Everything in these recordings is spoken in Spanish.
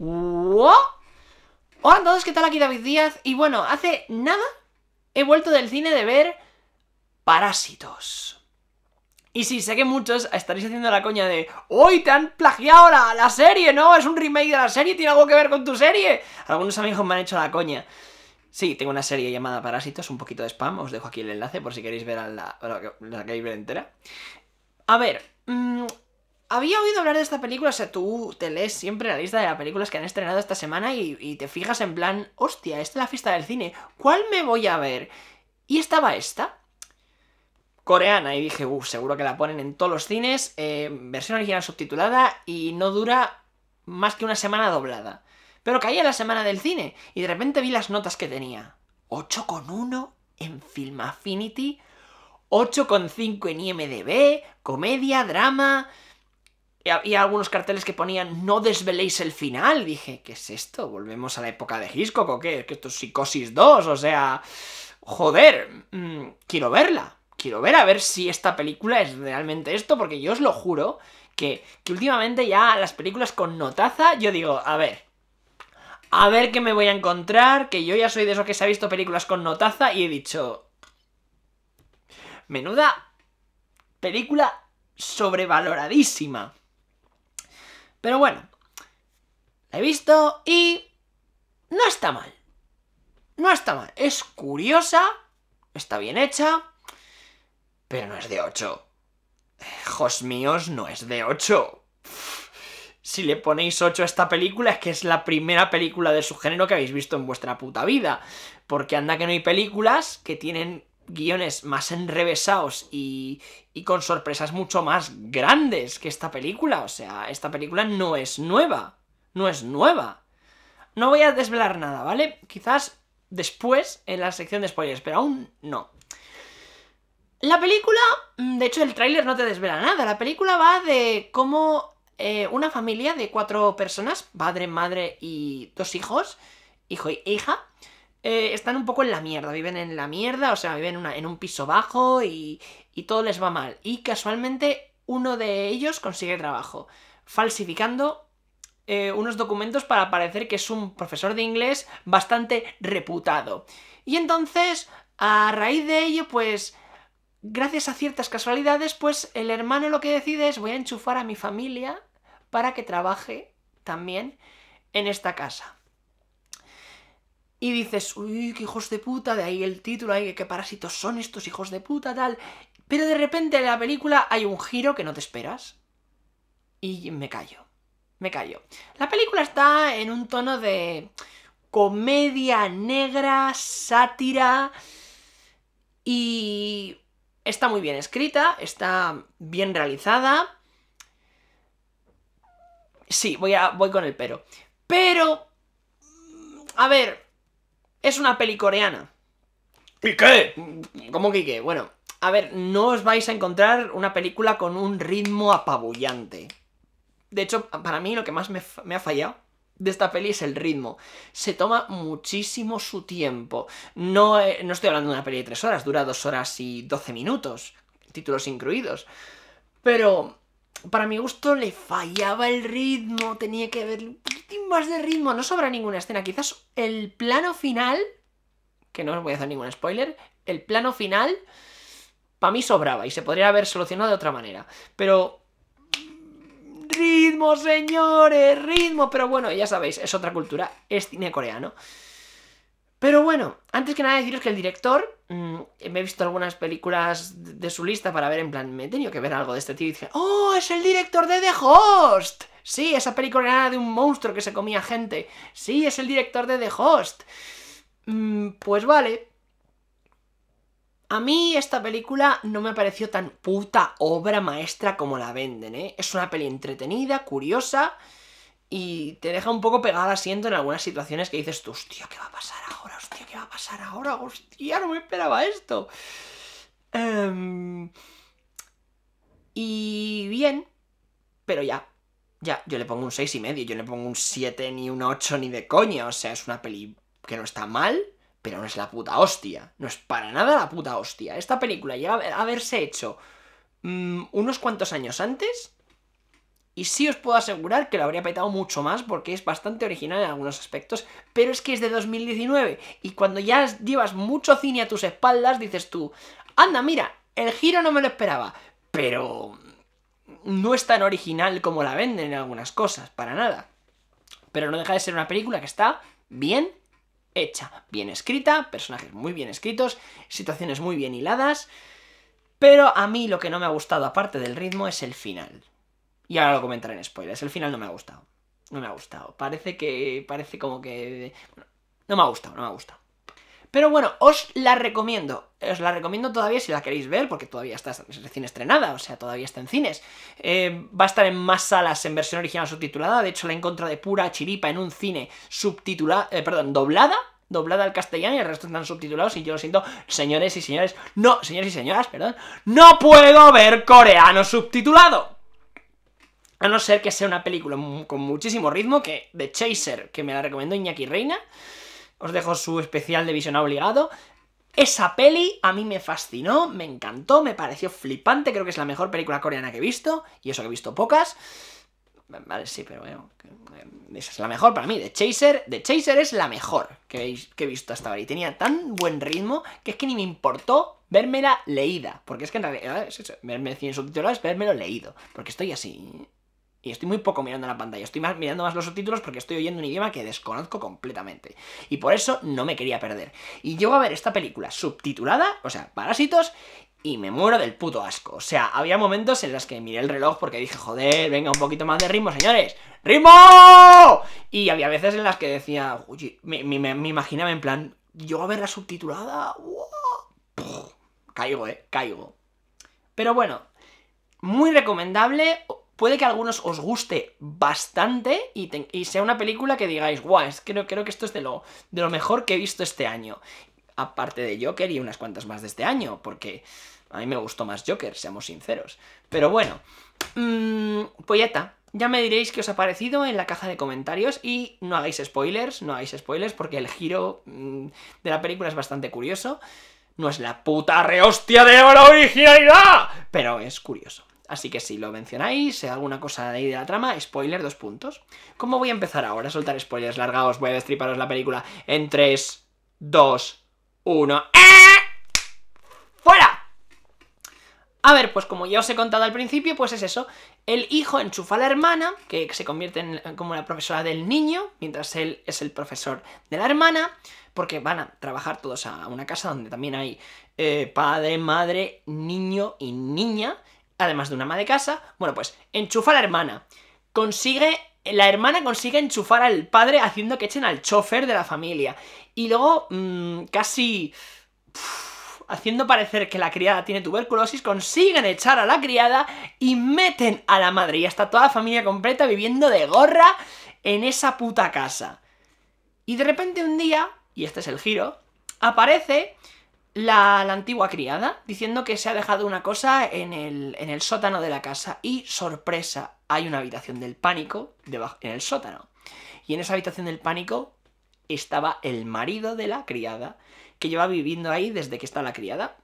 wow Hola a todos, ¿qué tal? Aquí David Díaz. Y bueno, hace nada he vuelto del cine de ver Parásitos. Y sí, sé que muchos estaréis haciendo la coña de ¡Hoy te han plagiado la, serie, no! Es un remake de la serie, tiene algo que ver con tu serie. Algunos amigos me han hecho la coña. Sí, tengo una serie llamada Parásitos, un poquito de spam, os dejo aquí el enlace por si queréis ver la, que ver entera. A ver, mm, había oído hablar de esta película, o sea, tú te lees siempre la lista de las películas que han estrenado esta semana y, te fijas en plan, hostia, esta es la fiesta del cine, ¿cuál me voy a ver? Y estaba esta, coreana, y dije, uff, uh, seguro que la ponen en todos los cines, eh, versión original subtitulada y no dura más que una semana doblada. Pero caía la semana del cine y de repente vi las notas que tenía. 8,1 en Film Affinity, 8,5 en IMDB, comedia, drama y algunos carteles que ponían no desveléis el final. Dije, ¿qué es esto? ¿Volvemos a la época de Hitchcock o qué? ¿Es Que esto es Psicosis 2, o sea... Joder, mm, quiero verla. Quiero ver a ver si esta película es realmente esto, porque yo os lo juro que, que últimamente ya las películas con notaza, yo digo, a ver, a ver qué me voy a encontrar, que yo ya soy de esos que se ha visto películas con notaza y he dicho... Menuda película sobrevaloradísima. Pero bueno, la he visto y no está mal. No está mal. Es curiosa, está bien hecha, pero no es de 8. Hijos míos, no es de 8. Si le ponéis 8 a esta película es que es la primera película de su género que habéis visto en vuestra puta vida. Porque anda que no hay películas que tienen guiones más enrevesados y, con sorpresas mucho más grandes que esta película. O sea, esta película no es nueva. No es nueva. No voy a desvelar nada, ¿vale? Quizás después en la sección de spoilers, pero aún no. La película, mm, de hecho el tráiler no te desvela nada, la película va de cómo eh, una familia de cuatro personas, padre, madre y dos hijos, hijo e hija, eh, están un poco en la mierda, viven en la mierda, o sea, viven en un piso bajo y, todo les va mal. Y casualmente uno de ellos consigue trabajo, falsificando eh, unos documentos para parecer que es un profesor de inglés bastante reputado. Y entonces, a raíz de ello, pues, gracias a ciertas casualidades, pues el hermano lo que decide es voy a enchufar a mi familia para que trabaje también en esta casa y dices, uy, qué hijos de puta, de ahí el título, ahí qué parásitos son estos hijos de puta, tal. Pero de repente en la película hay un giro que no te esperas. Y me callo. Me callo. La película está en un tono de comedia negra, sátira. Y está muy bien escrita, está bien realizada. Sí, voy, voy con el pero. Pero a ver, es una peli coreana. ¿Y qué? ¿Cómo que qué? Bueno, a ver, no os vais a encontrar una película con un ritmo apabullante. De hecho, para mí lo que más me, ha fallado de esta peli es el ritmo. Se toma muchísimo su tiempo. No, eh, no estoy hablando de una peli de tres horas, dura dos horas y 12 minutos, títulos incluidos. Pero para mi gusto le fallaba el ritmo, tenía que haber un poquitín más de ritmo, no sobra ninguna escena, quizás el plano final, que no os voy a hacer ningún spoiler, el plano final para mí sobraba y se podría haber solucionado de otra manera, pero ritmo señores, ritmo, pero bueno, ya sabéis, es otra cultura, es cine coreano. Pero bueno, antes que nada deciros que el director, mm, me he visto algunas películas de, su lista para ver, en plan, me he tenido que ver algo de este tío y dije, ¡Oh, es el director de The Host! Sí, esa película era de un monstruo que se comía gente. Sí, es el director de The Host. Mm, pues vale. A mí esta película no me pareció tan puta obra maestra como la venden, ¿eh? Es una peli entretenida, curiosa y te deja un poco pegada al asiento en algunas situaciones que dices hostia, ¿qué va a pasar ahora? ¿qué va a pasar ahora? Hostia, no me esperaba esto. Em, y bien, pero ya. Ya, yo le pongo un 6 y medio, yo le pongo un 7 ni un 8 ni de coña, o sea, es una peli que no está mal, pero no es la puta hostia, no es para nada la puta hostia. Esta película llega a haberse hecho mm, unos cuantos años antes y sí os puedo asegurar que lo habría petado mucho más porque es bastante original en algunos aspectos, pero es que es de 2019 y cuando ya llevas mucho cine a tus espaldas dices tú, anda, mira, el giro no me lo esperaba, pero no es tan original como la venden en algunas cosas, para nada. Pero no deja de ser una película que está bien hecha, bien escrita, personajes muy bien escritos, situaciones muy bien hiladas, pero a mí lo que no me ha gustado aparte del ritmo es el final. Y ahora lo comentaré en spoilers. El final no me ha gustado. No me ha gustado. Parece que. Parece como que. no me ha gustado, no me ha gustado. Pero bueno, os la recomiendo. Os la recomiendo todavía si la queréis ver, porque todavía está recién estrenada, o sea, todavía está en cines. Eh, va a estar en más salas en versión original subtitulada. De hecho, la encontrado de pura chiripa en un cine subtitulada, eh, perdón, doblada. Doblada al castellano y el resto están subtitulados y yo lo siento, señores y señores, no, señores y señoras, perdón, no puedo ver coreano subtitulado. A no ser que sea una película con muchísimo ritmo, que The Chaser, que me la recomendó Iñaki Reina, os dejo su especial de visión obligado. Esa peli a mí me fascinó, me encantó, me pareció flipante, creo que es la mejor película coreana que he visto, y eso que he visto pocas. Vale, sí, pero bueno, eh, esa es la mejor para mí. The Chaser, The Chaser es la mejor que he, visto hasta ahora. Y tenía tan buen ritmo que es que ni me importó vermela leída. Porque es que en realidad, es eso, verme sin verme vermelo leído. Porque estoy así, y estoy muy poco mirando la pantalla, estoy más, mirando más los subtítulos porque estoy oyendo un idioma que desconozco completamente. Y por eso no me quería perder. Y llego a ver esta película subtitulada, o sea, Parásitos, y me muero del puto asco. O sea, había momentos en las que miré el reloj porque dije, joder, venga, un poquito más de ritmo, señores. ¡Ritmo! Y había veces en las que decía, uy, me, imaginaba en plan, yo a ver la subtitulada, caigo, eh, caigo. Pero bueno, muy recomendable, Puede que a algunos os guste bastante y, sea una película que digáis, guau, es, creo, creo que esto es de lo, de lo mejor que he visto este año. Aparte de Joker y unas cuantas más de este año, porque a mí me gustó más Joker, seamos sinceros. Pero bueno, mmm, ya me diréis qué os ha parecido en la caja de comentarios y no hagáis spoilers, no hagáis spoilers porque el giro mm, de la película es bastante curioso. No es la puta rehostia de la originalidad, pero es curioso. Así que si lo mencionáis, eh, alguna cosa de ahí de la trama, spoiler, dos puntos. ¿Cómo voy a empezar ahora a soltar spoilers largados? Voy a destriparos la película en 3, 2, 1... ¡Eh! ¡Fuera! A ver, pues como ya os he contado al principio, pues es eso. El hijo enchufa a la hermana, que se convierte en como la profesora del niño, mientras él es el profesor de la hermana, porque van a trabajar todos a una casa donde también hay eh, padre, madre, niño y niña además de una madre de casa, bueno, pues enchufa a la hermana. Consigue la hermana consigue enchufar al padre haciendo que echen al chofer de la familia. Y luego, mm, casi haciendo parecer que la criada tiene tuberculosis, consiguen echar a la criada y meten a la madre. Y hasta toda la familia completa viviendo de gorra en esa puta casa. Y de repente un día, y este es el giro, aparece la, antigua criada, diciendo que se ha dejado una cosa en el, en el sótano de la casa. Y sorpresa, hay una habitación del pánico debajo, en el sótano. Y en esa habitación del pánico estaba el marido de la criada, que lleva viviendo ahí desde que está la criada.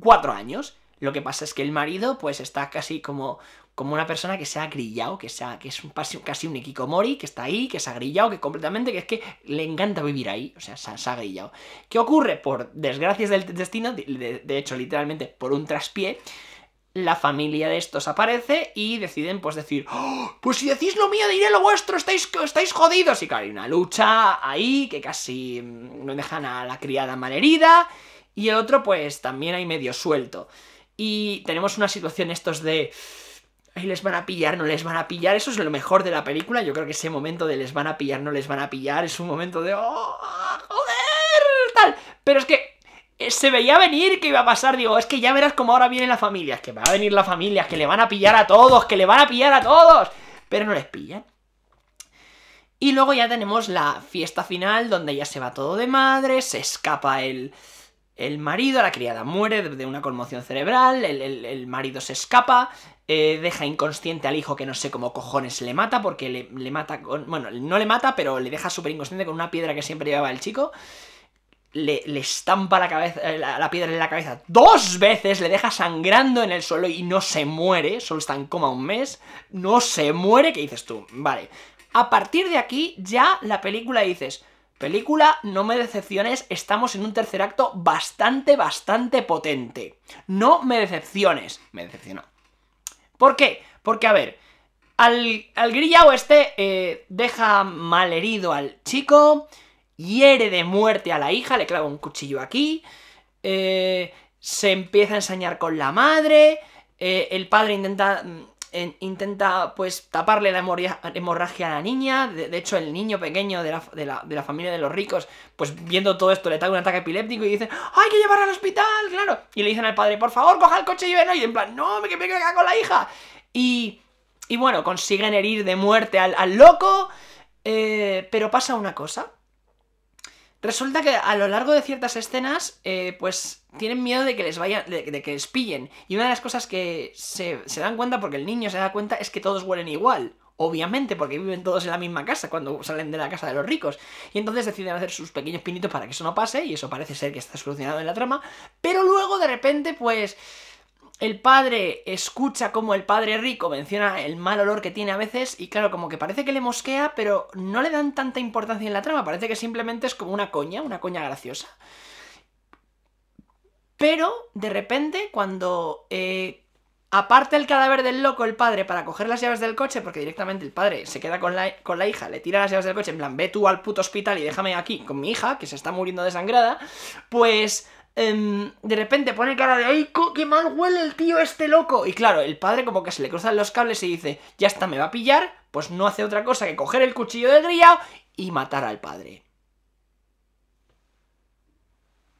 Cuatro años. Lo que pasa es que el marido, pues está casi como como una persona que se ha grillado, que, sea que es un, casi un mori que está ahí, que se ha grillado, que completamente, que es que le encanta vivir ahí, o sea, se, ha grillado. ¿Qué ocurre? Por desgracias del destino, de, hecho, literalmente por un traspié, la familia de estos aparece y deciden, pues, decir, ¡Oh! pues si decís lo mío, diré lo vuestro, estáis, estáis jodidos. Y claro, hay una lucha ahí que casi mm, no dejan a la criada malherida y el otro, pues, también hay medio suelto. Y tenemos una situación estos de y les van a pillar, no les van a pillar. Eso es lo mejor de la película. Yo creo que ese momento de les van a pillar, no les van a pillar, es un momento de, oh, joder, tal. Pero es que eh, se veía venir que iba a pasar, digo, es que ya verás cómo ahora viene la familia, que va a venir la familia, que le van a pillar a todos, que le van a pillar a todos, pero no les pillan. Y luego ya tenemos la fiesta final donde ya se va todo de madre, se escapa el el marido, la criada muere de una conmoción cerebral, el, marido se escapa, eh, deja inconsciente al hijo que no sé cómo cojones le mata, porque le, mata con... Bueno, no le mata, pero le deja súper inconsciente con una piedra que siempre llevaba el chico. Le, estampa la, cabeza, eh, la, la, piedra en la cabeza dos veces, le deja sangrando en el suelo y no se muere, solo está en coma un mes, no se muere, ¿qué dices tú? Vale, a partir de aquí ya la película dices, Película, no me decepciones, estamos en un tercer acto bastante, bastante potente. No me decepciones. Me decepcionó. ¿Por qué? Porque, a ver, al, al grillao este eh, deja mal herido al chico, hiere de muerte a la hija, le clava un cuchillo aquí, eh, se empieza a ensañar con la madre, eh, el padre intenta mm, intenta pues taparle la hemorragia, a la niña, de, hecho el niño pequeño de la, familia de los ricos, pues viendo todo esto le da un ataque epiléptico y dice, hay que llevarla al hospital, claro, y le dicen al padre, por favor, coja el coche y ven, y en plan, no, me quiero acá con la hija, y, bueno, consiguen herir de muerte al, loco, eh, pero pasa una cosa, Resulta que a lo largo de ciertas escenas, eh, pues tienen miedo de que les vayan, de, que les pillen. Y una de las cosas que se, se, dan cuenta, porque el niño se da cuenta, es que todos huelen igual. Obviamente, porque viven todos en la misma casa cuando salen de la casa de los ricos. Y entonces deciden hacer sus pequeños pinitos para que eso no pase, y eso parece ser que está solucionado en la trama. Pero luego, de repente, pues el padre escucha como el padre rico menciona el mal olor que tiene a veces y claro, como que parece que le mosquea, pero no le dan tanta importancia en la trama, parece que simplemente es como una coña, una coña graciosa. Pero, de repente, cuando eh, aparta el cadáver del loco el padre para coger las llaves del coche, porque directamente el padre se queda con la, con la hija, le tira las llaves del coche, en plan, ve tú al puto hospital y déjame aquí con mi hija, que se está muriendo desangrada, pues Em, de repente pone cara de ¡Ay, qué mal huele el tío este loco! Y claro, el padre como que se le cruzan los cables y dice, ya está, me va a pillar, pues no hace otra cosa que coger el cuchillo del grillao y matar al padre.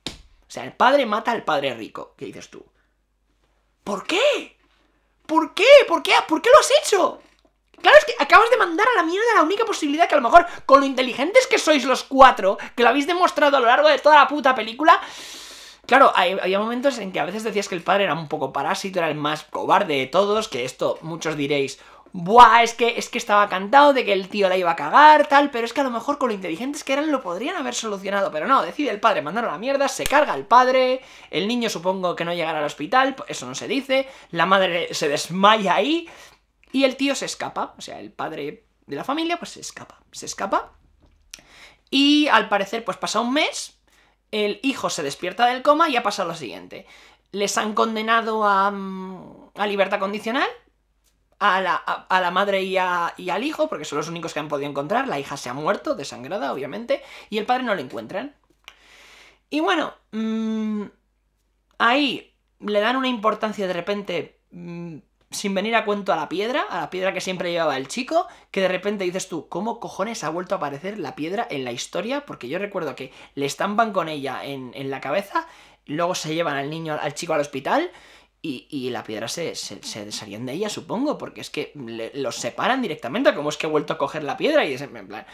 O sea, el padre mata al padre rico, ¿qué dices tú? ¿Por qué? ¿Por qué? ¿Por qué? ¿Por qué lo has hecho? Claro, es que acabas de mandar a la mierda la única posibilidad que a lo mejor, con lo inteligentes que sois los cuatro, que lo habéis demostrado a lo largo de toda la puta película, Claro, había momentos en que a veces decías que el padre era un poco parásito, era el más cobarde de todos, que esto muchos diréis, Buah, es que, es que estaba cantado de que el tío la iba a cagar, tal, pero es que a lo mejor con lo inteligentes que eran lo podrían haber solucionado, pero no, decide el padre mandar a la mierda, se carga el padre, el niño supongo que no llegará al hospital, eso no se dice, la madre se desmaya ahí y el tío se escapa, o sea, el padre de la familia pues se escapa, se escapa y al parecer pues pasa un mes el hijo se despierta del coma y ha pasado lo siguiente. Les han condenado a, mm, a libertad condicional a la, a, la madre y, y, al hijo, porque son los únicos que han podido encontrar. La hija se ha muerto, desangrada, obviamente, y el padre no lo encuentran. Y bueno, mm, ahí le dan una importancia de repente mm, sin venir a cuento a la piedra, a la piedra que siempre llevaba el chico, que de repente dices tú, ¿cómo cojones ha vuelto a aparecer la piedra en la historia? Porque yo recuerdo que le estampan con ella en, la cabeza, luego se llevan al niño, al chico al hospital, y, la piedra se, se, de ella, supongo, porque es que los separan directamente, como es que ha vuelto a coger la piedra y es en plan,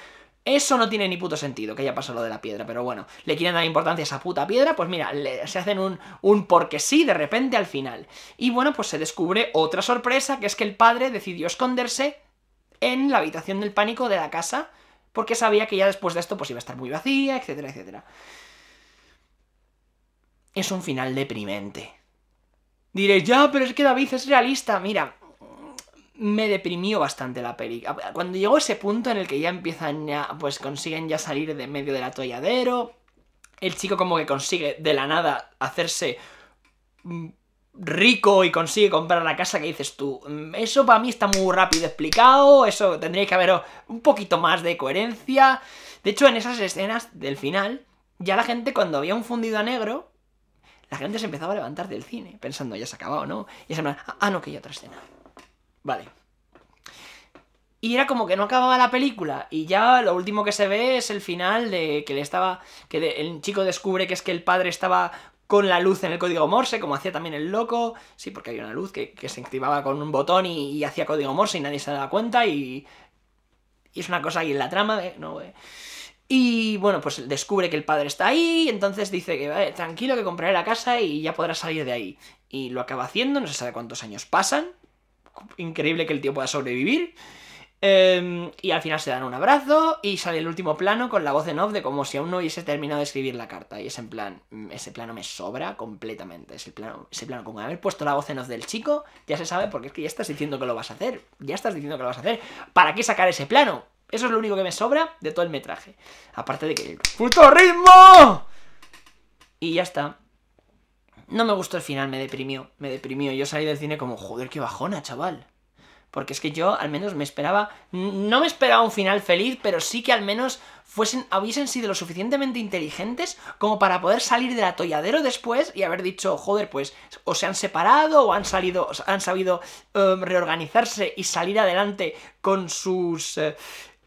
eso no tiene ni puto sentido, que ya pasó lo de la piedra, pero bueno, le quieren dar importancia a esa puta piedra, pues mira, se hacen un, un porque sí de repente al final. Y bueno, pues se descubre otra sorpresa, que es que el padre decidió esconderse en la habitación del pánico de la casa, porque sabía que ya después de esto pues iba a estar muy vacía, etcétera, etcétera. Es un final deprimente. Diré, ya, pero es que David es realista, mira, me deprimió bastante la peli. Cuando llegó ese punto en el que ya empiezan ya, pues consiguen ya salir de medio del atolladero, el chico como que consigue de la nada hacerse mm, rico y consigue comprar la casa que dices tú. Mm, eso para mí está muy rápido explicado, eso tendría que haber un poquito más de coherencia. De hecho, en esas escenas del final, ya la gente cuando había un fundido a negro, la gente se empezaba a levantar del cine, pensando, ya se ha acabado, ¿no? Y se me... ah, no, que hay otra escena. Vale. Y era como que no acababa la película. Y ya lo último que se ve es el final de que le estaba. que el chico descubre que es que el padre estaba con la luz en el código Morse, como hacía también el loco. Sí, porque había una luz que, se activaba con un botón y, hacía código Morse y nadie se daba cuenta. Y. es una cosa ahí en la trama No, eh. Y bueno, pues descubre que el padre está ahí, entonces dice que tranquilo que compraré la casa y ya podrá salir de ahí. Y lo acaba haciendo, no se sabe cuántos años pasan, increíble que el tío pueda sobrevivir. Em, y al final se dan un abrazo y sale el último plano con la voz en off de como si aún no hubiese terminado de escribir la carta. Y es en plan, mm, ese plano me sobra completamente. Ese plano, ese plano con haber puesto la voz en off del chico, ya se sabe porque es que ya estás diciendo que lo vas a hacer. Ya estás diciendo que lo vas a hacer. ¿Para qué sacar ese plano? Eso es lo único que me sobra de todo el metraje. Aparte de que... ¡Puto ritmo! Y ya está. No me gustó el final, me deprimió, me deprimió. Yo salí del cine como, joder, qué bajona, chaval. Porque es que yo al menos me esperaba, no me esperaba un final feliz, pero sí que al menos fuesen, hubiesen sido lo suficientemente inteligentes como para poder salir del atolladero después y haber dicho, joder, pues o se han separado o han salido, han sabido em, reorganizarse y salir adelante con sus eh,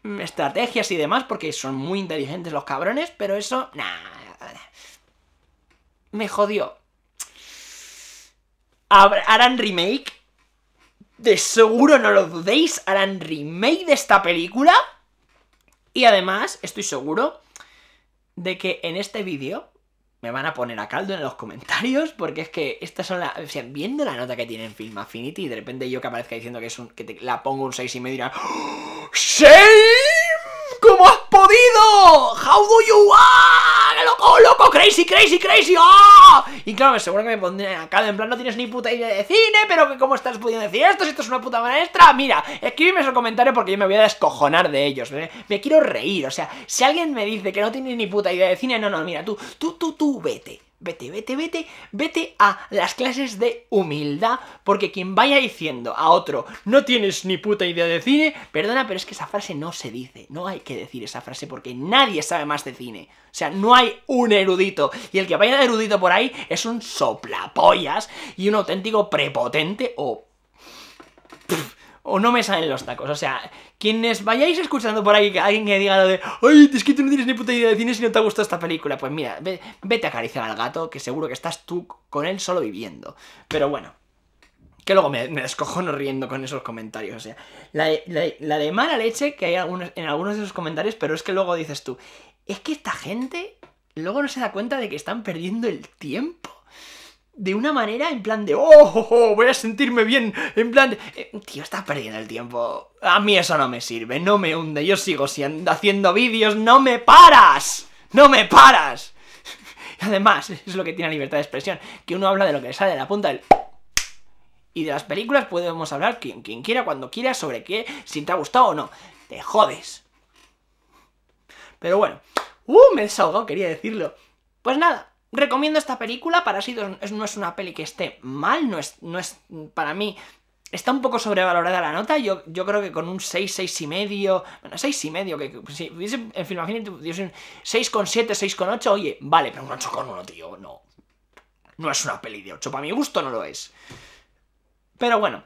mm, estrategias y demás, porque son muy inteligentes los cabrones, pero eso, nada me jodió harán remake. De seguro no lo dudéis, harán remake de esta película. Y además, estoy seguro de que en este vídeo me van a poner a caldo en los comentarios, porque es que estas son las... O sea, viendo la nota que tienen Film Affinity, y de repente yo que aparezca diciendo que es un... que la pongo un 6 y me dirá ¡Oh, ¡SEIS! crazy, crazy, ¡ah! Y claro, seguro que me pondrían acá, en plan, no tienes ni puta idea de cine, pero que cómo estás pudiendo decir esto, si esto es una puta maestra, mira, escríbeme esos comentarios porque yo me voy a descojonar de ellos, ¿eh? me quiero reír, o sea, si alguien me dice que no tiene ni puta idea de cine, no, no, mira, tú, tú, tú, tú, vete, vete, vete, vete, vete a las clases de humildad, porque quien vaya diciendo a otro, no tienes ni puta idea de cine, perdona, pero es que esa frase no se dice, no hay que decir esa frase porque nadie sabe más de cine. O sea, no hay un erudito, y el que vaya erudito por ahí es un soplapollas y un auténtico prepotente o o no me salen los tacos. O sea, quienes vayáis escuchando por ahí que alguien que diga lo de ¡Ay, es que tú no tienes ni puta idea de cine si no te ha gustado esta película! Pues mira, vete a acariciar al gato, que seguro que estás tú con él solo viviendo. Pero bueno, que luego me, me descojono riendo con esos comentarios. O sea, la de, mala leche que hay algunos, en algunos de esos comentarios, pero es que luego dices tú, es que esta gente luego no se da cuenta de que están perdiendo el tiempo de una manera en plan de, oh, oh, oh, voy a sentirme bien, en plan, de, eh, tío, estás perdiendo el tiempo. A mí eso no me sirve, no me hunde, yo sigo siendo, haciendo vídeos, no me paras, no me paras. además, es lo que tiene la libertad de expresión, que uno habla de lo que sale de la punta del... Y de las películas podemos hablar quien, quien quiera, cuando quiera, sobre qué, si te ha gustado o no. Te jodes. Pero bueno. ¡Uh! Me he quería decirlo. Pues nada, Recomiendo esta película, para sí no es una peli que esté mal, no es, no es para mí Está un poco sobrevalorada la nota, yo, yo creo que con un 6, 6,5, bueno, 6,5, que si en Filmafinity 6,7, 6,8, oye, vale, pero un 8,1, tío, no. No es una peli de 8, para mi gusto no lo es. Pero bueno.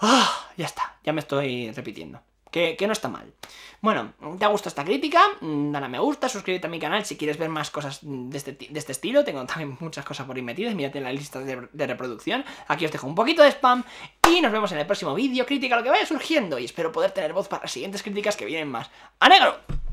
Ah, ya está, ya me estoy repitiendo que, no está mal. Bueno, ¿te ha gustado esta crítica? Mm, dale a me gusta, suscríbete a mi canal si quieres ver más cosas este de este, estilo. Tengo también muchas cosas por ahí metidas, mírate en la lista de, de, reproducción. Aquí os dejo un poquito de spam y nos vemos en el próximo vídeo. Crítica lo que vaya surgiendo y espero poder tener voz para las siguientes críticas que vienen más. ¡A negro!